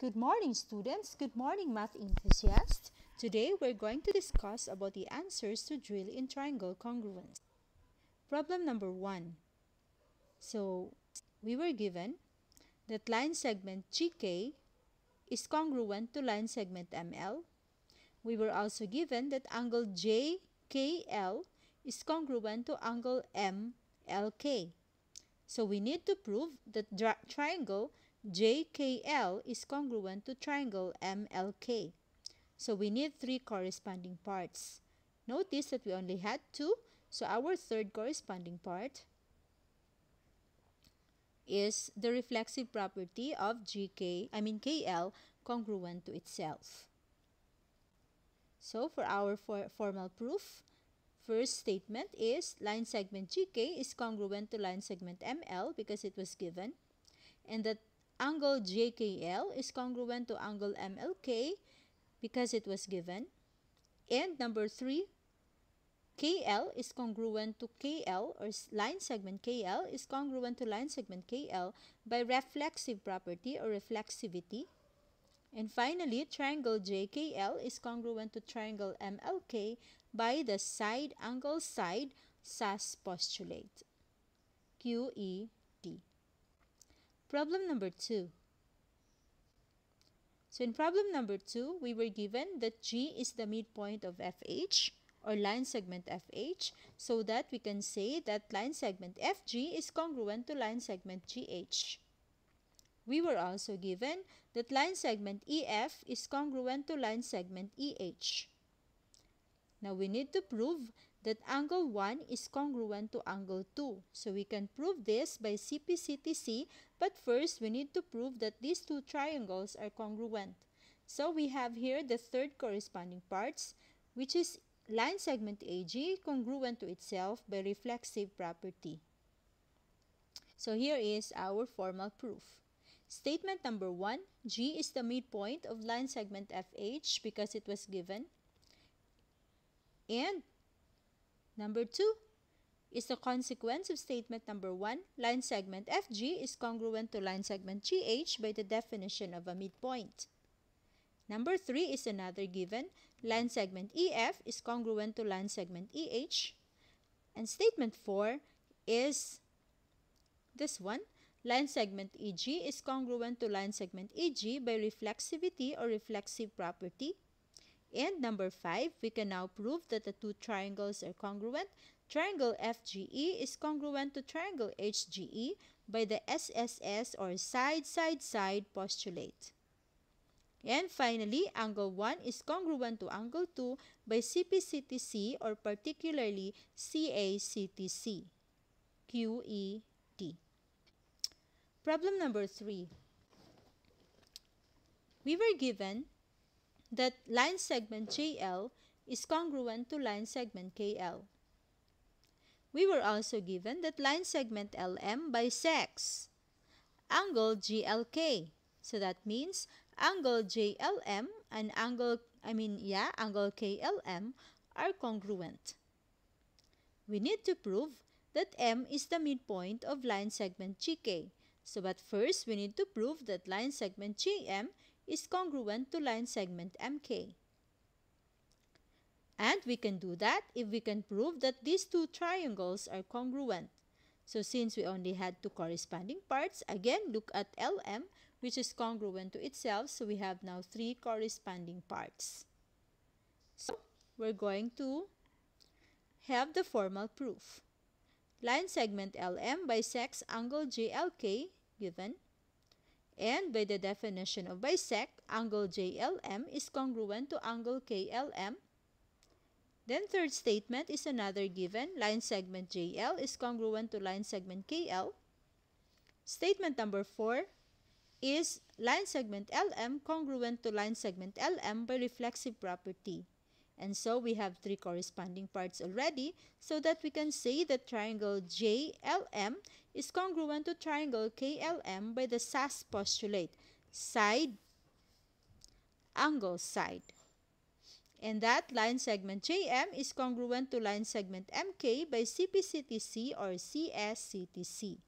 Good morning students, good morning math enthusiasts. Today we're going to discuss about the answers to drill in triangle congruence. Problem number 1. So, we were given that line segment GK is congruent to line segment ML. We were also given that angle JKL is congruent to angle MLK. So we need to prove that triangle JKL is congruent to triangle MLK. So we need three corresponding parts. Notice that we only had two, so our third corresponding part is the reflexive property of GK, I mean KL, congruent to itself. So for our for formal proof, first statement is line segment GK is congruent to line segment ML because it was given, and that angle JKL is congruent to angle MLK because it was given. And number three, KL is congruent to KL or line segment KL is congruent to line segment KL by reflexive property or reflexivity. And finally, triangle JKL is congruent to triangle MLK by the side angle side SAS postulate, Q.E.D. Problem number 2. So in problem number 2, we were given that G is the midpoint of FH or line segment FH so that we can say that line segment FG is congruent to line segment GH. We were also given that line segment EF is congruent to line segment EH. Now we need to prove that angle 1 is congruent to angle 2. So we can prove this by CPCTC, but first we need to prove that these two triangles are congruent. So we have here the third corresponding parts, which is line segment AG congruent to itself by reflexive property. So here is our formal proof. Statement number 1, G is the midpoint of line segment FH because it was given. And Number two is the consequence of statement number one, line segment FG is congruent to line segment GH by the definition of a midpoint. Number 3 is another given. Line segment EF is congruent to line segment EH. And statement 4 is this one. Line segment EG is congruent to line segment EG by reflexivity or reflexive property. And number 5, we can now prove that the two triangles are congruent. Triangle FGE is congruent to triangle HGE by the SSS or side-side-side postulate. And finally, angle 1 is congruent to angle 2 by CPCTC or particularly CACTC. QET. Problem number 3. We were given that line segment JL is congruent to line segment KL. We were also given that line segment LM bisects angle GLK. So that means angle JLM and angle, I mean, yeah, angle KLM are congruent. We need to prove that M is the midpoint of line segment GK. So but first, we need to prove that line segment GM is congruent to line segment MK. And we can do that if we can prove that these two triangles are congruent. So since we only had two corresponding parts, again look at LM which is congruent to itself. So we have now three corresponding parts. So we're going to have the formal proof. Line segment LM bisects angle JLK given and by the definition of bisect, angle JLM is congruent to angle KLM. Then third statement is another given. Line segment JL is congruent to line segment KL. Statement number four is line segment LM congruent to line segment LM by reflexive property. And so we have three corresponding parts already so that we can say that triangle JLM is congruent to triangle KLM by the SAS postulate, side, angle side. And that line segment JM is congruent to line segment MK by CPCTC or CSCTC.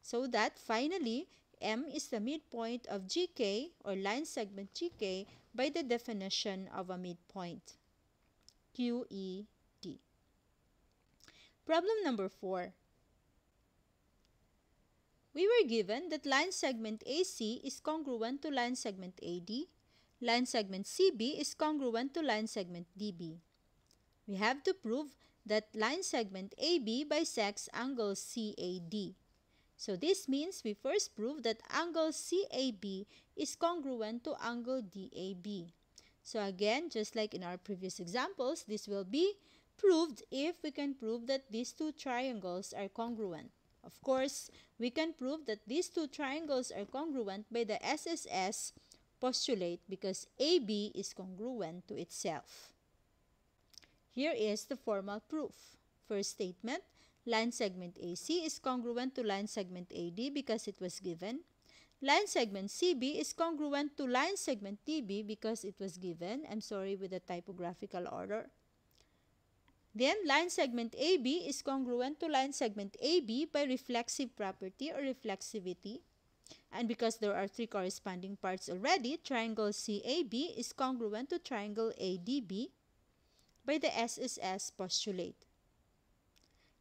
So that finally, M is the midpoint of GK or line segment GK by the definition of a midpoint. QED. Problem number 4. We were given that line segment AC is congruent to line segment AD, line segment CB is congruent to line segment DB. We have to prove that line segment AB bisects angle CAD. So this means we first prove that angle CAB is congruent to angle DAB. So again, just like in our previous examples, this will be proved if we can prove that these two triangles are congruent. Of course, we can prove that these two triangles are congruent by the SSS postulate because AB is congruent to itself. Here is the formal proof. First statement, line segment AC is congruent to line segment AD because it was given line segment CB is congruent to line segment DB because it was given, I'm sorry, with the typographical order. Then line segment AB is congruent to line segment AB by reflexive property or reflexivity. And because there are three corresponding parts already, triangle CAB is congruent to triangle ADB by the SSS postulate.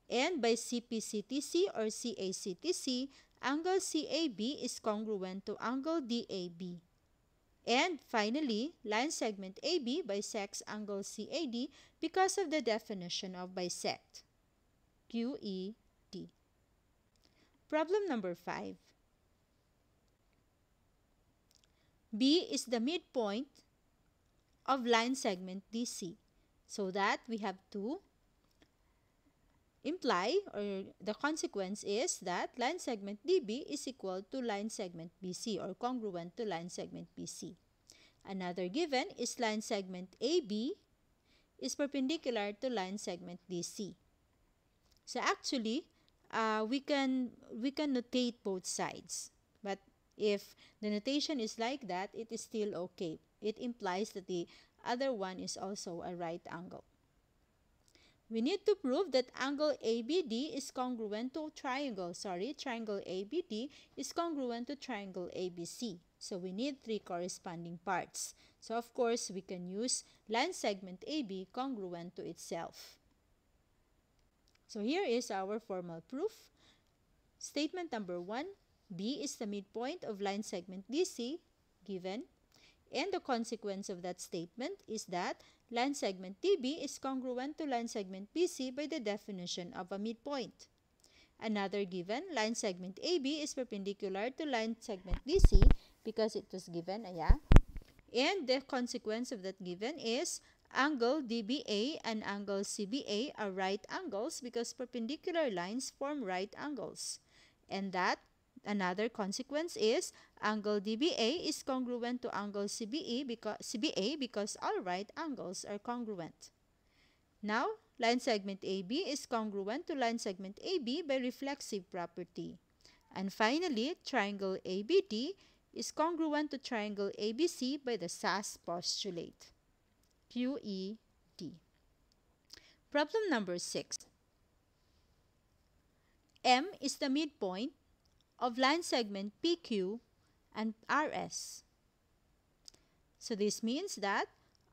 And by CPCTC or CACTC, angle CAB is congruent to angle DAB. And finally, line segment AB bisects angle CAD because of the definition of bisect. QED. Problem number 5. B is the midpoint of line segment DC so that we have two imply or the consequence is that line segment DB is equal to line segment BC or congruent to line segment BC. Another given is line segment AB is perpendicular to line segment DC. So actually, uh, we can we can notate both sides. But if the notation is like that, it is still okay. It implies that the other one is also a right angle. We need to prove that angle ABD is congruent to triangle, sorry, triangle ABD is congruent to triangle ABC. So we need three corresponding parts. So of course, we can use line segment AB congruent to itself. So here is our formal proof. Statement number 1, B is the midpoint of line segment DC given and the consequence of that statement is that line segment DB is congruent to line segment BC by the definition of a midpoint. Another given, line segment AB is perpendicular to line segment BC because it was given, yeah. And the consequence of that given is angle DBA and angle CBA are right angles because perpendicular lines form right angles. And that Another consequence is angle DBA is congruent to angle CBE because, CBA because all right angles are congruent. Now, line segment AB is congruent to line segment AB by reflexive property. And finally, triangle ABD is congruent to triangle ABC by the SAS postulate. QED. Problem number 6. M is the midpoint of line segment PQ and RS. So this means that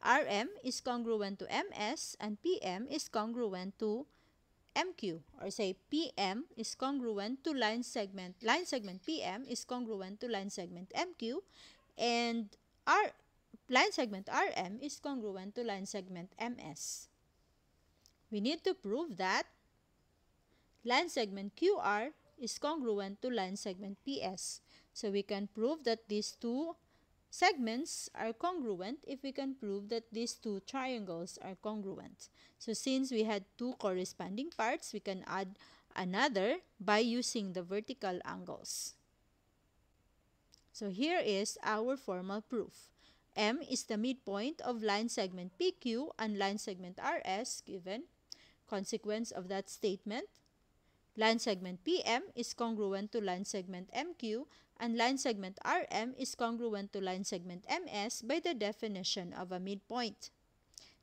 RM is congruent to MS and PM is congruent to MQ or say PM is congruent to line segment line segment PM is congruent to line segment MQ and R line segment RM is congruent to line segment MS. We need to prove that line segment QR is congruent to line segment PS. So we can prove that these two segments are congruent if we can prove that these two triangles are congruent. So since we had two corresponding parts, we can add another by using the vertical angles. So here is our formal proof. M is the midpoint of line segment PQ and line segment RS given. Consequence of that statement, Line segment PM is congruent to line segment MQ and line segment RM is congruent to line segment MS by the definition of a midpoint.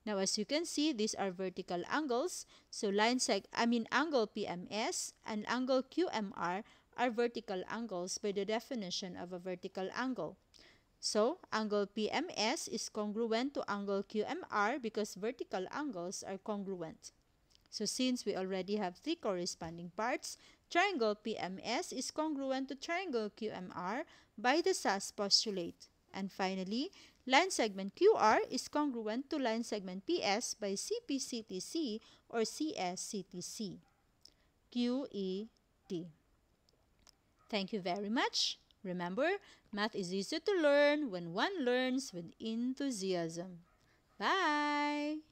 Now as you can see, these are vertical angles. So line seg I mean angle PMS and angle QMR are vertical angles by the definition of a vertical angle. So angle PMS is congruent to angle QMR because vertical angles are congruent. So since we already have three corresponding parts, triangle PMS is congruent to triangle QMR by the SAS postulate. And finally, line segment QR is congruent to line segment PS by CPCTC or CSCTC. QED. Thank you very much. Remember, math is easier to learn when one learns with enthusiasm. Bye!